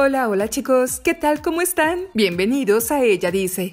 Hola, hola chicos, ¿qué tal? ¿Cómo están? Bienvenidos a Ella Dice.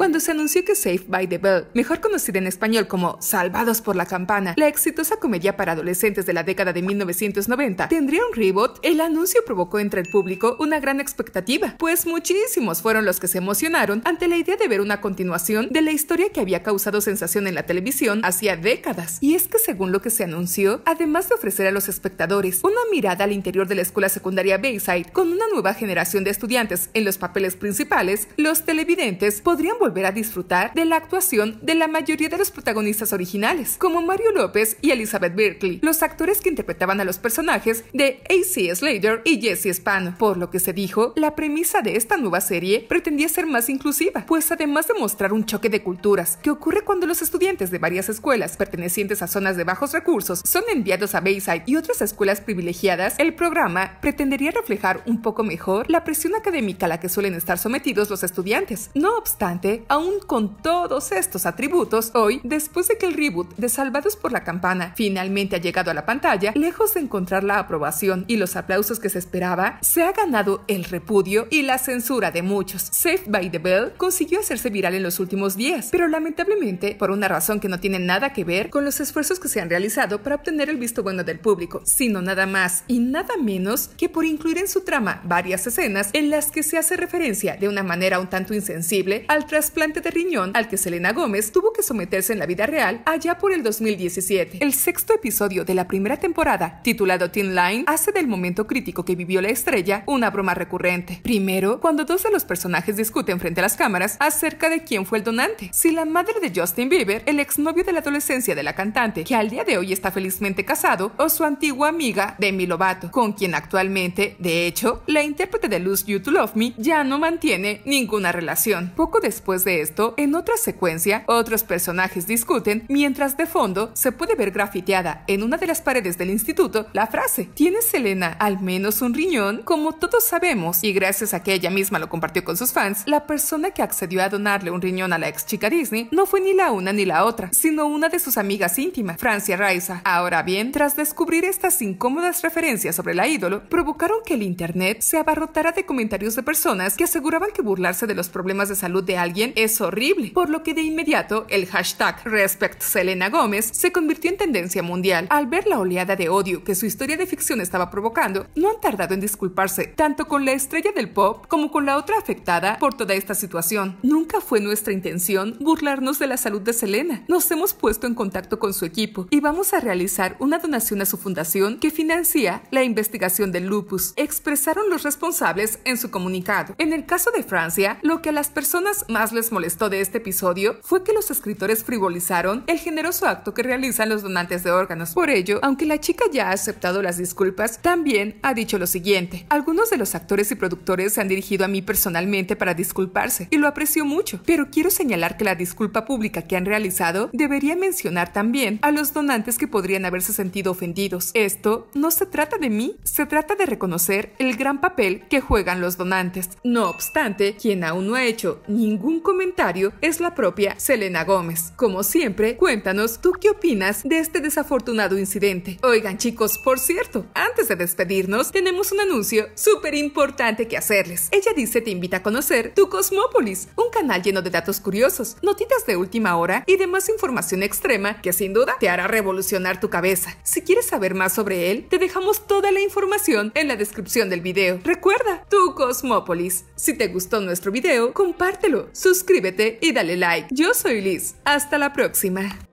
Cuando se anunció que Safe by the Bell, mejor conocida en español como Salvados por la Campana, la exitosa comedia para adolescentes de la década de 1990, tendría un reboot, el anuncio provocó entre el público una gran expectativa, pues muchísimos fueron los que se emocionaron ante la idea de ver una continuación de la historia que había causado sensación en la televisión hacía décadas. Y es que según lo que se anunció, además de ofrecer a los espectadores una mirada al interior de la escuela secundaria Bayside con una nueva generación de estudiantes en los papeles principales, los televidentes podrían volver volver a disfrutar de la actuación de la mayoría de los protagonistas originales, como Mario López y Elizabeth Berkley, los actores que interpretaban a los personajes de A.C. Slater y Jesse Spann, Por lo que se dijo, la premisa de esta nueva serie pretendía ser más inclusiva, pues además de mostrar un choque de culturas que ocurre cuando los estudiantes de varias escuelas pertenecientes a zonas de bajos recursos son enviados a Bayside y otras escuelas privilegiadas, el programa pretendería reflejar un poco mejor la presión académica a la que suelen estar sometidos los estudiantes. No obstante, aún con todos estos atributos, hoy, después de que el reboot de Salvados por la Campana finalmente ha llegado a la pantalla, lejos de encontrar la aprobación y los aplausos que se esperaba, se ha ganado el repudio y la censura de muchos. save by the Bell consiguió hacerse viral en los últimos días, pero lamentablemente, por una razón que no tiene nada que ver con los esfuerzos que se han realizado para obtener el visto bueno del público, sino nada más y nada menos que por incluir en su trama varias escenas en las que se hace referencia de una manera un tanto insensible al trasplante de riñón al que Selena Gómez tuvo que someterse en la vida real allá por el 2017. El sexto episodio de la primera temporada, titulado Teen Line, hace del momento crítico que vivió la estrella una broma recurrente. Primero, cuando dos de los personajes discuten frente a las cámaras acerca de quién fue el donante. Si la madre de Justin Bieber, el exnovio de la adolescencia de la cantante, que al día de hoy está felizmente casado, o su antigua amiga Demi Lovato, con quien actualmente, de hecho, la intérprete de Lose You to Love Me ya no mantiene ninguna relación. Poco después Después de esto, en otra secuencia, otros personajes discuten mientras de fondo se puede ver grafiteada en una de las paredes del instituto la frase ¿Tienes Elena al menos un riñón? Como todos sabemos, y gracias a que ella misma lo compartió con sus fans, la persona que accedió a donarle un riñón a la ex chica Disney no fue ni la una ni la otra, sino una de sus amigas íntimas, Francia Raiza. Ahora bien, tras descubrir estas incómodas referencias sobre la ídolo, provocaron que el internet se abarrotara de comentarios de personas que aseguraban que burlarse de los problemas de salud de alguien es horrible, por lo que de inmediato el hashtag Respect Selena Gómez se convirtió en tendencia mundial. Al ver la oleada de odio que su historia de ficción estaba provocando, no han tardado en disculparse tanto con la estrella del pop como con la otra afectada por toda esta situación. Nunca fue nuestra intención burlarnos de la salud de Selena. Nos hemos puesto en contacto con su equipo y vamos a realizar una donación a su fundación que financia la investigación del lupus, expresaron los responsables en su comunicado. En el caso de Francia, lo que a las personas más les molestó de este episodio fue que los escritores frivolizaron el generoso acto que realizan los donantes de órganos. Por ello, aunque la chica ya ha aceptado las disculpas, también ha dicho lo siguiente. Algunos de los actores y productores se han dirigido a mí personalmente para disculparse y lo aprecio mucho, pero quiero señalar que la disculpa pública que han realizado debería mencionar también a los donantes que podrían haberse sentido ofendidos. Esto no se trata de mí, se trata de reconocer el gran papel que juegan los donantes. No obstante, quien aún no ha hecho ningún comentario es la propia Selena Gómez. Como siempre, cuéntanos tú qué opinas de este desafortunado incidente. Oigan chicos, por cierto, antes de despedirnos, tenemos un anuncio súper importante que hacerles. Ella dice te invita a conocer Tu Cosmópolis, un canal lleno de datos curiosos, notitas de última hora y demás información extrema que sin duda te hará revolucionar tu cabeza. Si quieres saber más sobre él, te dejamos toda la información en la descripción del video. Recuerda, Tu Cosmópolis. Si te gustó nuestro video, compártelo suscríbete y dale like. Yo soy Liz, hasta la próxima.